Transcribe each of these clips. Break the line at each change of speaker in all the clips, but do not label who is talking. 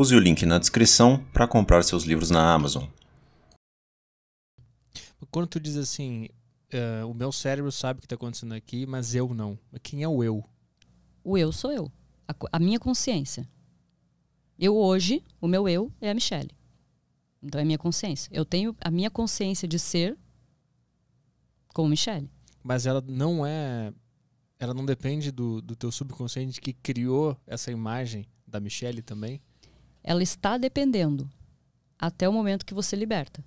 Use o link na descrição para comprar seus livros na Amazon. Quando tu diz assim, uh, o meu cérebro sabe o que está acontecendo aqui, mas eu não. Quem é o eu?
O eu sou eu. A, a minha consciência. Eu hoje, o meu eu é a Michelle. Então é a minha consciência. Eu tenho a minha consciência de ser com Michelle. Mas ela
não é. Ela não depende do, do teu subconsciente que criou essa imagem da Michelle também?
ela está dependendo até o momento que você liberta.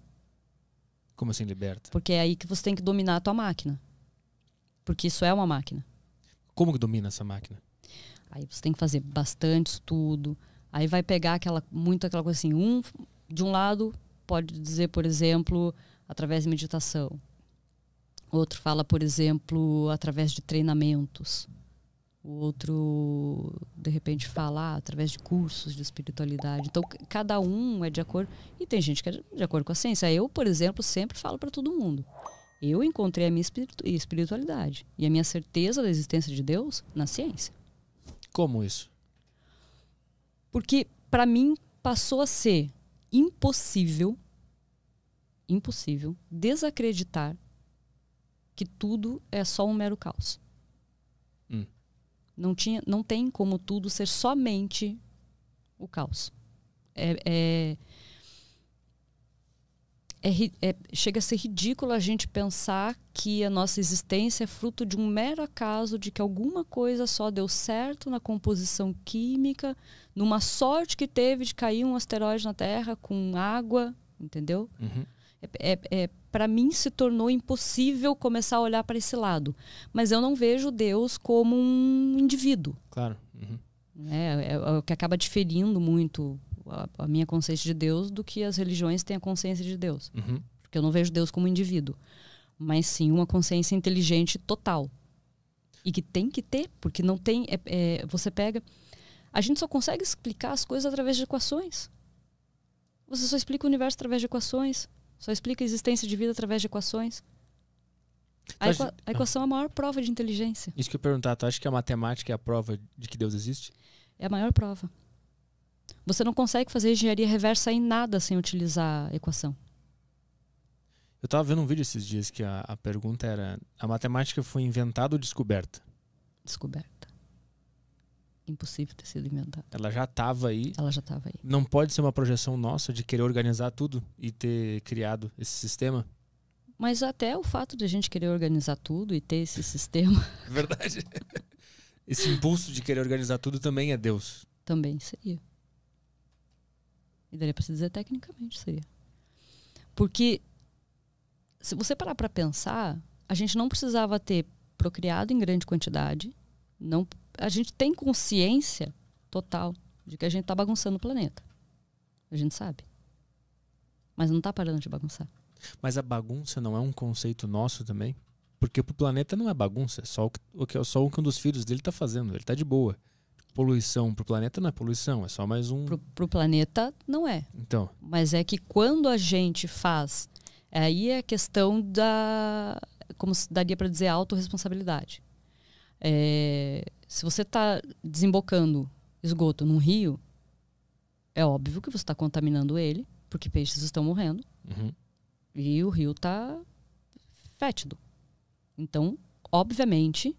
Como assim liberta?
Porque é aí que você tem que dominar a tua máquina. Porque isso é uma máquina. Como que domina essa máquina? Aí você tem que fazer bastante estudo. Aí vai pegar aquela muito aquela coisa assim, um de um lado pode dizer, por exemplo, através de meditação. Outro fala, por exemplo, através de treinamentos o outro de repente falar através de cursos de espiritualidade. Então cada um é de acordo e tem gente que é de acordo com a ciência. Eu, por exemplo, sempre falo para todo mundo. Eu encontrei a minha espiritualidade e a minha certeza da existência de Deus na ciência. Como isso? Porque para mim passou a ser impossível impossível desacreditar que tudo é só um mero caos. Não, tinha, não tem como tudo ser somente o caos. É, é, é, é, chega a ser ridículo a gente pensar que a nossa existência é fruto de um mero acaso de que alguma coisa só deu certo na composição química, numa sorte que teve de cair um asteroide na Terra com água, entendeu? Uhum. É, é, é para mim se tornou impossível começar a olhar para esse lado. Mas eu não vejo Deus como um indivíduo. Claro. Uhum. É, é, é, o que acaba diferindo muito a, a, minha consciência de Deus do que as religiões têm a consciência de Deus. Uhum. Porque eu não vejo Deus como um indivíduo, mas sim uma consciência inteligente total. E que tem que ter, porque não tem. É, é, você pega. A gente só consegue explicar as coisas através de equações. Você só explica o universo através de equações. Só explica a existência de vida através de equações.
A, então, equa a equação
é a maior prova de inteligência.
Isso que eu ia perguntar, tu acha que a matemática é a prova de que Deus existe?
É a maior prova. Você não consegue fazer engenharia reversa em nada sem utilizar equação.
Eu estava vendo um vídeo esses dias que a, a pergunta era: a matemática foi inventada ou descoberta?
Descoberta impossível ter sido inventada.
Ela já estava aí. Ela já estava aí. Não pode ser uma projeção nossa de querer organizar tudo e ter criado esse sistema?
Mas até o fato de a gente querer organizar tudo e ter esse sistema.
Verdade. esse impulso de querer organizar tudo também é Deus.
Também seria. E daria para se dizer tecnicamente seria. Porque se você parar para pensar, a gente não precisava ter procriado em grande quantidade, não a gente tem consciência total de que a gente está bagunçando o planeta. A gente sabe. Mas não está parando de bagunçar.
Mas a bagunça não é um conceito nosso também? Porque pro planeta não é bagunça, é só o que, só o que um dos filhos dele está fazendo, ele está de boa. Poluição pro planeta não é poluição, é só mais um. Pro,
o planeta não é. Então. Mas é que quando a gente faz, aí é a questão da. Como daria para dizer, autorresponsabilidade. É, se você está desembocando esgoto num rio, é óbvio que você está contaminando ele, porque peixes estão morrendo. Uhum. E o rio está fétido. Então, obviamente,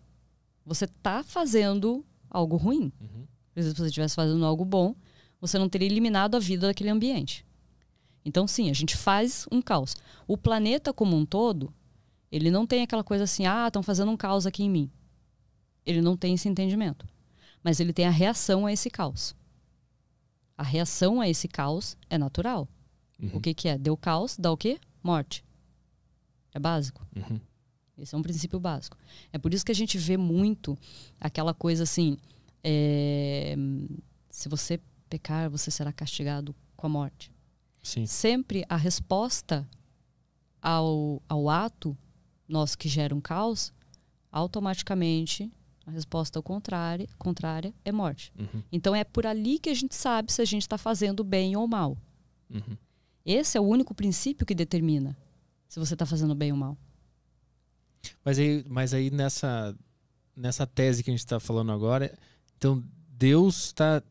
você está fazendo algo ruim. Uhum. Porque se você estivesse fazendo algo bom, você não teria eliminado a vida daquele ambiente. Então, sim, a gente faz um caos. O planeta como um todo, ele não tem aquela coisa assim, ah, estão fazendo um caos aqui em mim. Ele não tem esse entendimento. Mas ele tem a reação a esse caos. A reação a esse caos é natural. Uhum. O que, que é? Deu caos, dá o quê? Morte. É básico. Uhum. Esse é um princípio básico. É por isso que a gente vê muito aquela coisa assim: é, se você pecar, você será castigado com a morte. Sim. Sempre a resposta ao, ao ato nosso que gera um caos, automaticamente a resposta ao contrário, contrária é morte. Uhum. Então é por ali que a gente sabe se a gente está fazendo bem ou mal. Uhum. Esse é o único princípio que determina se você está fazendo bem ou mal.
Mas aí, mas aí nessa, nessa tese que a gente está falando agora, então Deus está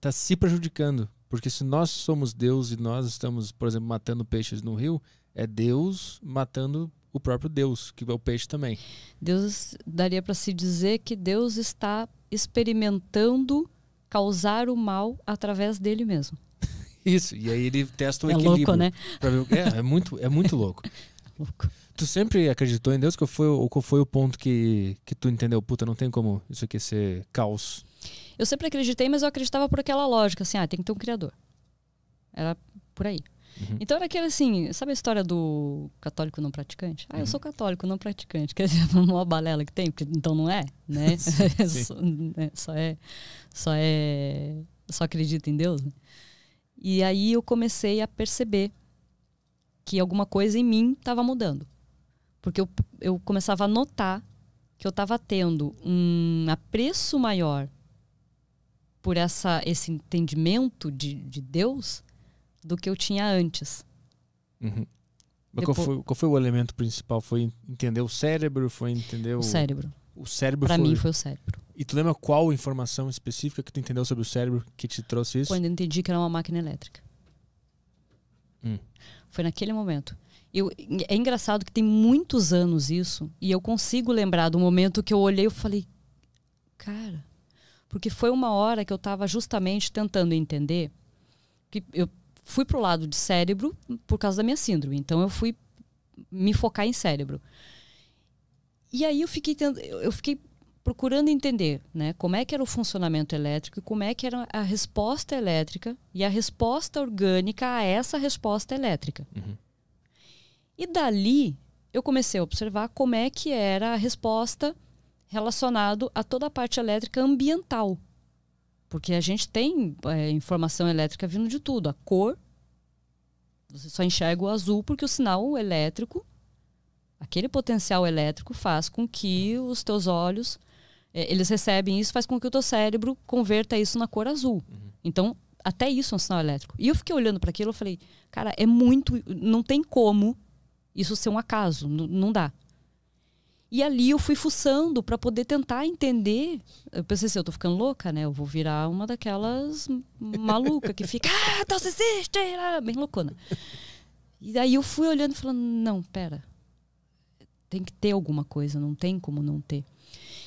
tá se prejudicando. Porque se nós somos Deus e nós estamos, por exemplo, matando peixes no rio, é Deus matando o próprio Deus, que é o peixe também.
Deus daria para se dizer que Deus está experimentando causar o mal através dele mesmo.
Isso, e aí ele testa é né? o é equilíbrio. Louco, né? Ver, é, é, muito, é muito louco. É louco. Tu sempre acreditou em Deus? Qual foi, qual foi o ponto que, que tu entendeu? Puta, não tem como isso aqui ser caos.
Eu sempre acreditei, mas eu acreditava por aquela lógica, assim, ah, tem que ter um criador. Era por aí. Uhum. Então era aquele assim, sabe a história do católico não praticante? Ah, uhum. eu sou católico não praticante, quer dizer, a maior balela que tem, porque então não é, né? sim, é sim. só, né? só, é, só é, só acredita em Deus. Né? E aí eu comecei a perceber que alguma coisa em mim estava mudando. Porque eu, eu começava a notar que eu estava tendo um apreço maior por essa, esse entendimento de, de Deus do que eu tinha antes.
Uhum. Mas Depois, qual, foi, qual foi o elemento principal? Foi entender o cérebro? Foi entender o, o cérebro. O cérebro Para mim foi o cérebro. E tu lembra qual informação específica que tu entendeu sobre o cérebro
que te trouxe isso? Quando eu entendi que era uma máquina elétrica. Hum. Foi naquele momento. Eu, é engraçado que tem muitos anos isso, e eu consigo lembrar do momento que eu olhei e falei, cara, porque foi uma hora que eu estava justamente tentando entender que eu fui pro lado de cérebro por causa da minha síndrome. Então eu fui me focar em cérebro. E aí eu fiquei eu fiquei procurando entender, né, como é que era o funcionamento elétrico e como é que era a resposta elétrica e a resposta orgânica a essa resposta elétrica. Uhum. E dali eu comecei a observar como é que era a resposta relacionado a toda a parte elétrica ambiental. Porque a gente tem é, informação elétrica vindo de tudo. A cor, você só enxerga o azul porque o sinal elétrico, aquele potencial elétrico faz com que os teus olhos, é, eles recebem isso, faz com que o teu cérebro converta isso na cor azul. Uhum. Então, até isso é um sinal elétrico. E eu fiquei olhando para aquilo, eu falei, cara, é muito, não tem como isso ser um acaso, não dá. E ali eu fui fuçando para poder tentar entender. Eu pensei assim, eu tô ficando louca, né? Eu vou virar uma daquelas maluca que fica, ah, não existe, né? bem loucona. E daí eu fui olhando e falando, não, pera. Tem que ter alguma coisa, não tem como não ter.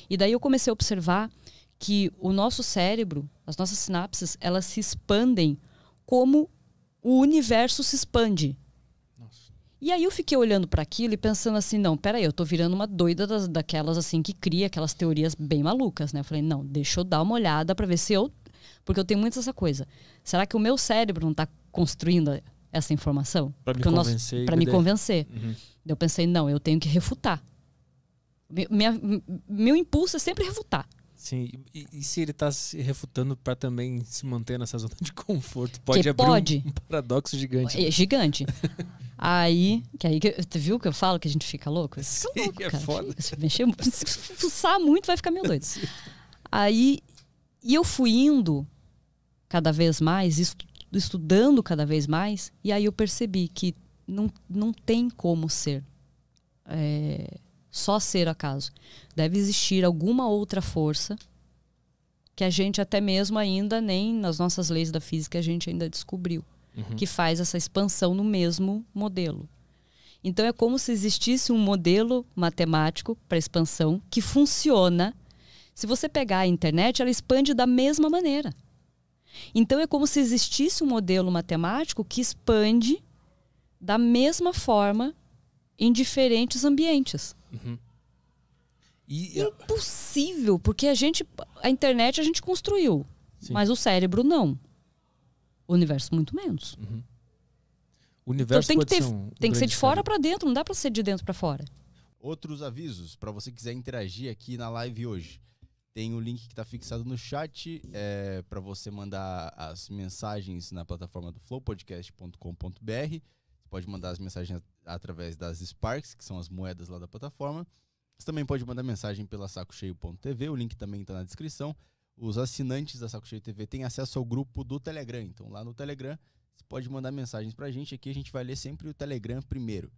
E daí eu comecei a observar que o nosso cérebro, as nossas sinapses, elas se expandem como o universo se expande. E aí eu fiquei olhando para aquilo e pensando assim, não, peraí, eu tô virando uma doida das, daquelas assim que cria aquelas teorias bem malucas, né? Eu falei, não, deixa eu dar uma olhada para ver se eu, porque eu tenho muito essa coisa. Será que o meu cérebro não tá construindo essa informação? Para me, convencer. Para me convencer. Uhum. Eu pensei, não, eu tenho que refutar. Minha, meu impulso é sempre refutar.
Sim, e, e, se ele tá se refutando para também se
manter nessa zona
de conforto? Pode que abrir pode. um paradoxo gigante. É, né?
gigante. Aí, que aí, tu viu que eu falo que a gente fica louco? Fica Sim, louco, é cara. foda. Se mexer, se fuçar muito, vai ficar meio doido. Sim. Aí, e eu fui indo cada vez mais, estu, estudando cada vez mais, e aí eu percebi que não, não tem como ser é, só ser acaso. Deve existir alguma outra força que a gente até mesmo ainda nem nas nossas leis da física a gente ainda descobriu uhum. que faz essa expansão no mesmo modelo. Então é como se existisse um modelo matemático para expansão que funciona. Se você pegar a internet, ela expande da mesma maneira. Então é como se existisse um modelo matemático que expande da mesma forma em diferentes ambientes. Uhum. E... Impossível, porque a gente, a internet a gente construiu, Sim. mas o cérebro não. O universo, muito menos. Uhum.
O universo então, tem que ter, ser um tem que ser de
fora para dentro, não dá para ser de dentro para fora. Outros avisos, para você que quiser interagir aqui na live hoje. Tem o link que está fixado no chat é, para você mandar as mensagens na plataforma do flowpodcast.com.br. Pode mandar as mensagens através das Sparks, que são as moedas lá da plataforma. Você também pode mandar mensagem pela sacocheio.tv, o link também está na descrição os assinantes da Saco Cheio TV têm acesso ao grupo do Telegram. Então lá no Telegram você pode mandar mensagens para a gente aqui, a gente vai ler sempre o Telegram primeiro.